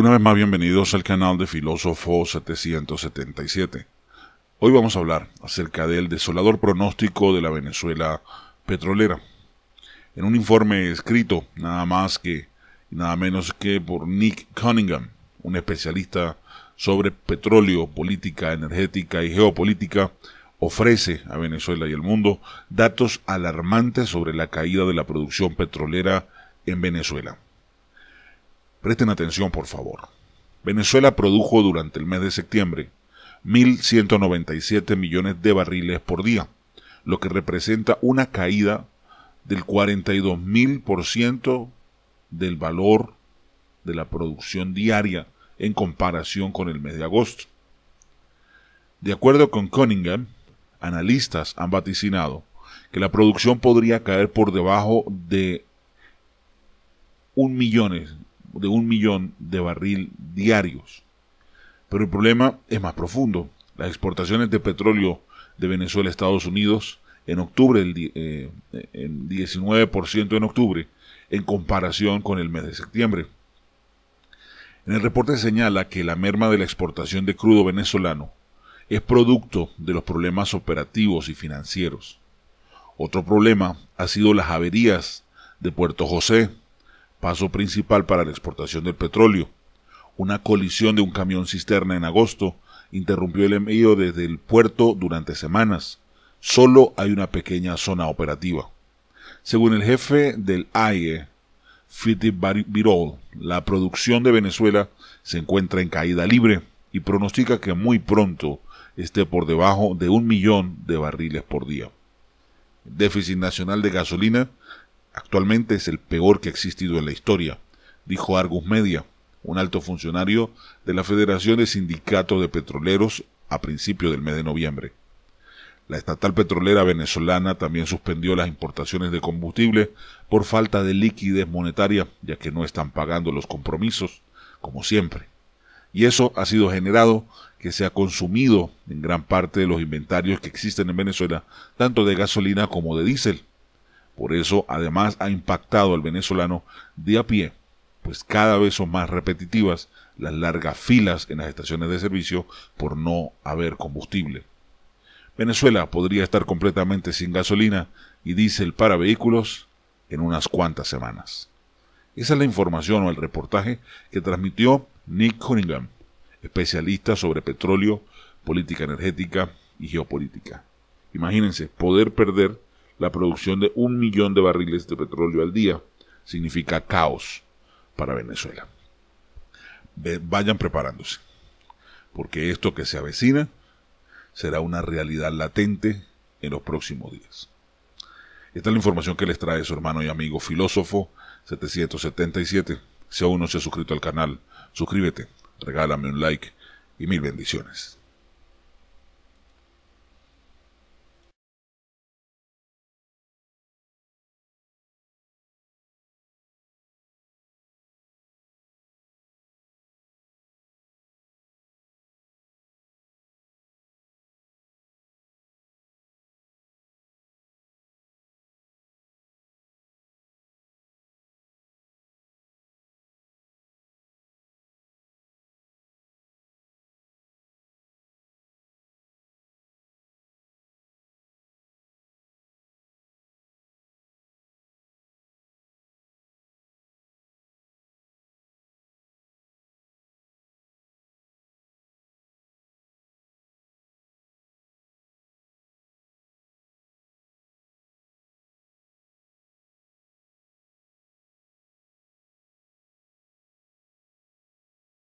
Una vez más, bienvenidos al canal de Filósofo 777. Hoy vamos a hablar acerca del desolador pronóstico de la Venezuela petrolera. En un informe escrito nada más que nada menos que por Nick Cunningham, un especialista sobre petróleo, política energética y geopolítica, ofrece a Venezuela y el mundo datos alarmantes sobre la caída de la producción petrolera en Venezuela. Presten atención, por favor. Venezuela produjo durante el mes de septiembre 1.197 millones de barriles por día, lo que representa una caída del 42.000% del valor de la producción diaria en comparación con el mes de agosto. De acuerdo con Cunningham, analistas han vaticinado que la producción podría caer por debajo de un millones de un millón de barril diarios. Pero el problema es más profundo. Las exportaciones de petróleo de Venezuela a Estados Unidos en octubre, el, eh, en 19% en octubre, en comparación con el mes de septiembre. En el reporte se señala que la merma de la exportación de crudo venezolano es producto de los problemas operativos y financieros. Otro problema ha sido las averías de Puerto José, paso principal para la exportación del petróleo. Una colisión de un camión cisterna en agosto interrumpió el envío desde el puerto durante semanas. Solo hay una pequeña zona operativa. Según el jefe del AIE, Philip Birol, la producción de Venezuela se encuentra en caída libre y pronostica que muy pronto esté por debajo de un millón de barriles por día. déficit nacional de gasolina Actualmente es el peor que ha existido en la historia, dijo Argus Media, un alto funcionario de la Federación de Sindicatos de Petroleros a principios del mes de noviembre. La estatal petrolera venezolana también suspendió las importaciones de combustible por falta de liquidez monetaria, ya que no están pagando los compromisos, como siempre. Y eso ha sido generado que se ha consumido en gran parte de los inventarios que existen en Venezuela, tanto de gasolina como de diésel, por eso, además, ha impactado al venezolano de a pie, pues cada vez son más repetitivas las largas filas en las estaciones de servicio por no haber combustible. Venezuela podría estar completamente sin gasolina y diésel para vehículos en unas cuantas semanas. Esa es la información o el reportaje que transmitió Nick Cunningham, especialista sobre petróleo, política energética y geopolítica. Imagínense poder perder la producción de un millón de barriles de petróleo al día significa caos para Venezuela. Vayan preparándose, porque esto que se avecina será una realidad latente en los próximos días. Esta es la información que les trae su hermano y amigo filósofo 777. Si aún no se ha suscrito al canal, suscríbete, regálame un like y mil bendiciones.